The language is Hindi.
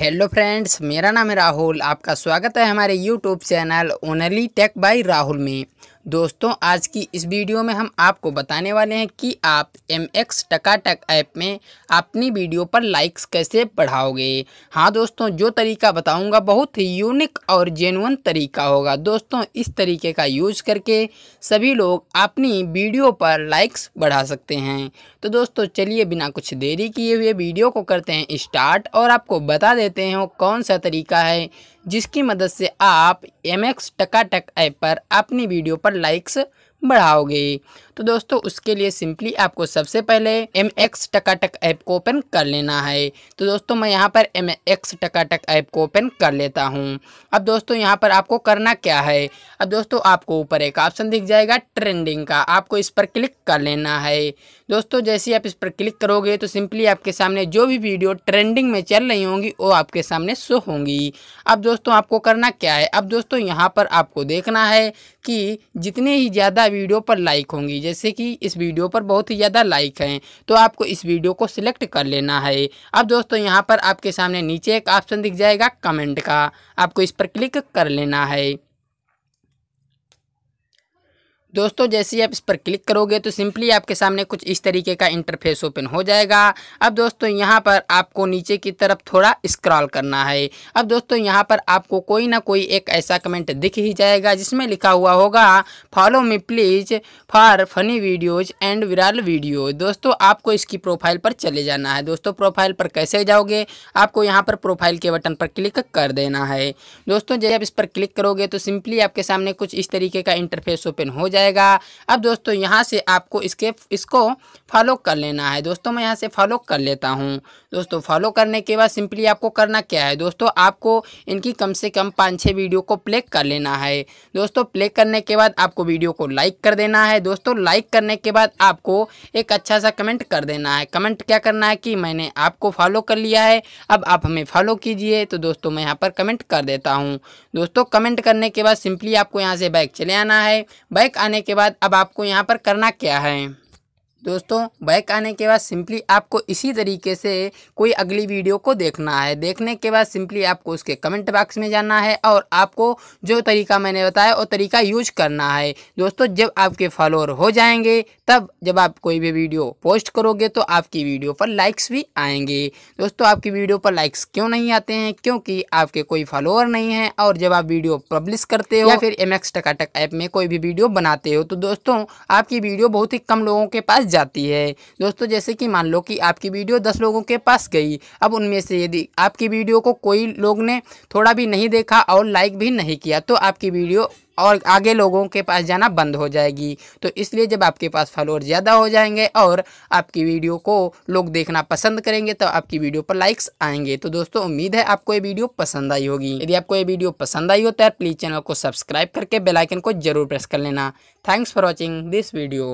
हेलो फ्रेंड्स मेरा नाम है राहुल आपका स्वागत है हमारे YouTube channel only tech by Rahul में दोस्तों आज की इस वीडियो में हम आपको बताने वाले हैं कि आप एम एक्स टकाटक ऐप में अपनी वीडियो पर लाइक्स कैसे बढ़ाओगे हाँ दोस्तों जो तरीका बताऊंगा बहुत ही यूनिक और जेनुअन तरीका होगा दोस्तों इस तरीके का यूज करके सभी लोग अपनी वीडियो पर लाइक्स बढ़ा सकते हैं तो दोस्तों चलिए बिना कुछ देरी किए हुए वीडियो को करते हैं स्टार्ट और आपको बता देते हैं वो कौन सा तरीका है जिसकी मदद से आप एम एक्स टकाटक ऐप पर अपनी वीडियो पर लाइक्स बढ़ाओगे तो दोस्तों उसके लिए सिंपली आपको सबसे पहले एम एक्स टकाटक ऐप को ओपन कर लेना है तो दोस्तों मैं यहाँ पर एम एक्स टकाटक ऐप को ओपन कर लेता हूँ अब दोस्तों यहाँ पर आपको करना क्या है अब दोस्तों आपको ऊपर एक ऑप्शन दिख जाएगा ट्रेंडिंग का आपको इस पर क्लिक कर लेना है दोस्तों जैसे ही आप इस पर क्लिक करोगे तो सिंपली आपके सामने जो भी वीडियो ट्रेंडिंग में चल रही होंगी वो आपके सामने शो होंगी अब दोस्तों आपको करना क्या है अब दोस्तों यहाँ पर आपको देखना है कि जितने ही ज़्यादा वीडियो पर लाइक होंगी जैसे कि इस वीडियो पर बहुत ही ज़्यादा लाइक हैं तो आपको इस वीडियो को सिलेक्ट कर लेना है अब दोस्तों यहाँ पर आपके सामने नीचे एक ऑप्शन दिख जाएगा कमेंट का आपको इस पर क्लिक कर लेना है दोस्तों जैसे ही आप इस पर क्लिक करोगे तो सिंपली आपके सामने कुछ इस तरीके का इंटरफेस ओपन हो जाएगा अब दोस्तों यहाँ पर आपको नीचे की तरफ थोड़ा स्क्रॉल करना है अब दोस्तों यहाँ पर आपको कोई ना कोई एक ऐसा कमेंट दिख ही जाएगा जिसमें लिखा हुआ होगा follow me please for funny videos and viral video दोस्तों आपको इसकी प्रोफाइल पर चले जाना है दोस्तों प्रोफाइल पर कैसे जाओगे आपको यहाँ पर प्रोफाइल के बटन पर क्लिक कर देना है दोस्तों जब आप इस पर क्लिक करोगे तो सिंपली आपके सामने कुछ इस तरीके का इंटरफेस ओपन हो जाएगा जाएगा अब दोस्तों यहाँ से आपको इसके इसको फॉलो कर लेना है दोस्तों मैं यहाँ से फॉलो कर लेता हूँ दोस्तों फॉलो करने के बाद सिंपली आपको करना क्या है दोस्तों आपको इनकी कम से कम पाँच छः वीडियो को प्ले कर लेना है दोस्तों प्ले करने के बाद आपको वीडियो को लाइक कर देना है दोस्तों लाइक करने के बाद आपको एक अच्छा सा कमेंट कर देना है कमेंट क्या करना है कि मैंने आपको फॉलो कर लिया है अब आप हमें फॉलो कीजिए तो दोस्तों मैं यहाँ पर कमेंट कर देता हूँ दोस्तों कमेंट करने के बाद सिंपली आपको यहाँ से बैक चले आना है बैक आने होने के बाद अब आपको यहाँ पर करना क्या है दोस्तों बैक आने के बाद सिंपली आपको इसी तरीके से कोई अगली वीडियो को देखना है देखने के बाद सिंपली आपको उसके कमेंट बॉक्स में जाना है और आपको जो तरीका मैंने बताया वो तरीका यूज करना है दोस्तों जब आपके फॉलोअर हो जाएंगे तब जब आप कोई भी वीडियो पोस्ट करोगे तो आपकी वीडियो पर लाइक्स भी आएंगे दोस्तों आपकी वीडियो पर लाइक्स क्यों नहीं आते हैं क्योंकि आपके कोई फॉलोअर नहीं है और जब आप वीडियो पब्लिश करते हो या फिर एम एक्स टकाटक ऐप में कोई भी वीडियो बनाते हो तो दोस्तों आपकी वीडियो बहुत ही कम लोगों के पास जाती है दोस्तों जैसे कि मान लो कि आपकी वीडियो दस लोगों के पास गई अब उनमें से यदि आपकी वीडियो को कोई लोग ने थोड़ा भी नहीं देखा और लाइक भी नहीं किया तो आपकी वीडियो और आगे लोगों के पास जाना बंद हो जाएगी तो इसलिए जब आपके पास फॉलोअर ज़्यादा हो जाएंगे और आपकी वीडियो को लोग देखना पसंद करेंगे तो आपकी वीडियो पर लाइक्स आएंगे तो दोस्तों उम्मीद है आपको ये वीडियो पसंद आई होगी यदि आपको ये वीडियो पसंद आई हो तो प्लीज़ चैनल को सब्सक्राइब करके बेलाइकन को जरूर प्रेस कर लेना thanks for watching this video